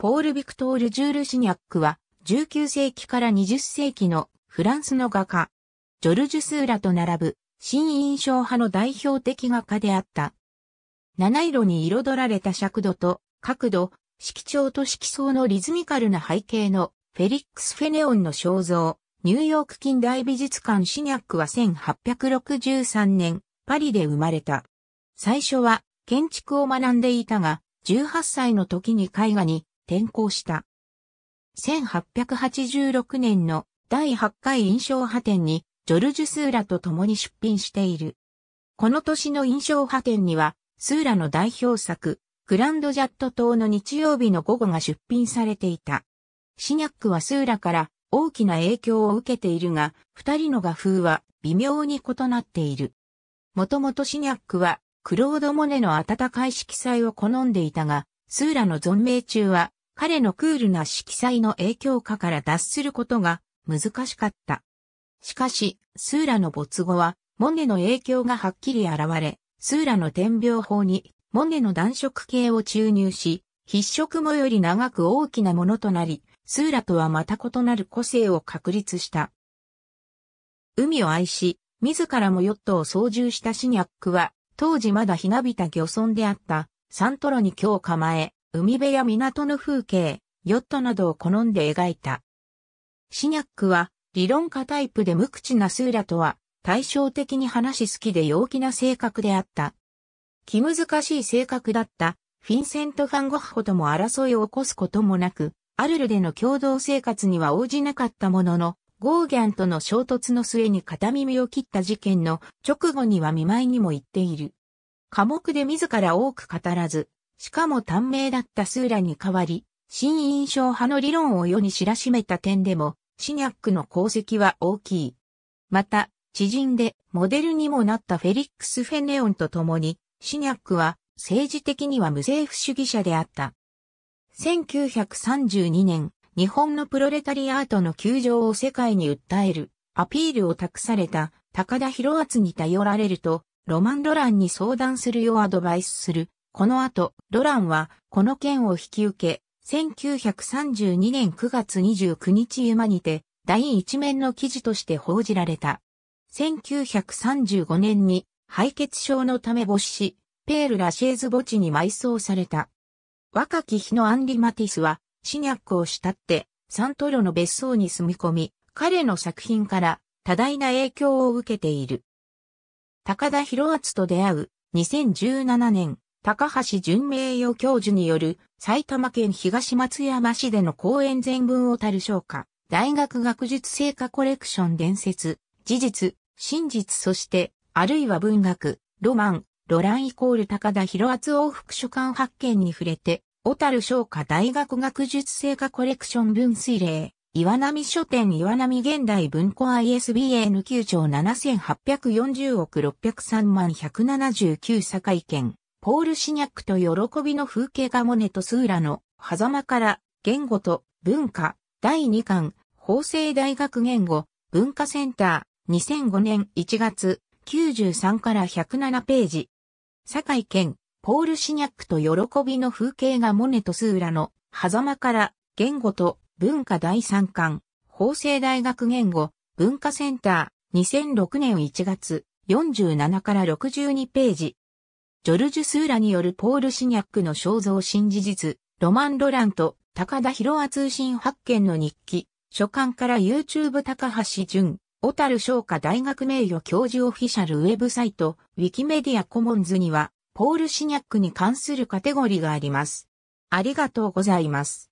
ポール・ビクトール・ジュール・シニャックは、19世紀から20世紀のフランスの画家、ジョルジュ・スーラと並ぶ、新印象派の代表的画家であった。七色に彩られた尺度と角度、色調と色相のリズミカルな背景のフェリックス・フェネオンの肖像、ニューヨーク近代美術館シニャックは1863年、パリで生まれた。最初は建築を学んでいたが、18歳の時に絵画に転校した。1886年の第8回印象派展にジョルジュ・スーラと共に出品している。この年の印象派展には、スーラの代表作、グランドジャット島の日曜日の午後が出品されていた。シニャックはスーラから大きな影響を受けているが、二人の画風は微妙に異なっている。もともとシニャックは、クロード・モネの温かい色彩を好んでいたが、スーラの存命中は彼のクールな色彩の影響下から脱することが難しかった。しかし、スーラの没後は、モネの影響がはっきり現れ、スーラの点描法に、モネの暖色系を注入し、筆色もより長く大きなものとなり、スーラとはまた異なる個性を確立した。海を愛し、自らもヨットを操縦したシニャックは、当時まだひなびた漁村であった、サントロに今日構え、海辺や港の風景、ヨットなどを好んで描いた。シニャックは、理論家タイプで無口なスーラとは、対照的に話好きで陽気な性格であった。気難しい性格だった、フィンセント・ファンゴッホとも争いを起こすこともなく、アルルでの共同生活には応じなかったものの、ゴーギャンとの衝突の末に片耳を切った事件の直後には見舞いにも行っている。科目で自ら多く語らず、しかも短命だったスーラに代わり、新印象派の理論を世に知らしめた点でも、シニャックの功績は大きい。また、知人でモデルにもなったフェリックス・フェネオンと共に、シニャックは政治的には無政府主義者であった。1932年、日本のプロレタリアートの窮状を世界に訴えるアピールを託された高田博厚に頼られると、ロマン・ロランに相談するようアドバイスするこの後、ロランはこの件を引き受け、1932年9月29日ユマにて第一面の記事として報じられた。1935年に敗血症のため没し、ペール・ラシェーズ墓地に埋葬された。若き日のアンリ・マティスは、死脈を慕って、サントロの別荘に住み込み、彼の作品から多大な影響を受けている。高田博厚と出会う2017年、高橋純名誉教授による埼玉県東松山市での講演全文をたる賞か、大学学術成果コレクション伝説、事実、真実そして、あるいは文学、ロマン、ロランイコール高田博厚往復書館発見に触れて、小樽昇科大学学術成果コレクション分水例、岩波書店岩波現代文庫 ISBN 9兆7840億603万179堺県。ポール・シニャックと喜びの風景がモネとスーラの、狭間から、言語と文化、第2巻、法政大学言語、文化センター、2005年1月、93から107ページ。堺健、ポール・シニャックと喜びの風景がモネとスーラの、狭間から、言語と文化第3巻、法政大学言語、文化センター、2006年1月、47から62ページ。ジョルジュ・スーラによるポール・シニャックの肖像新事実、ロマン・ロランと高田博和通信発見の日記、書簡から YouTube 高橋淳、小樽商科大学名誉教授オフィシャルウェブサイト、ウィキメディアコモンズには、ポール・シニャックに関するカテゴリーがあります。ありがとうございます。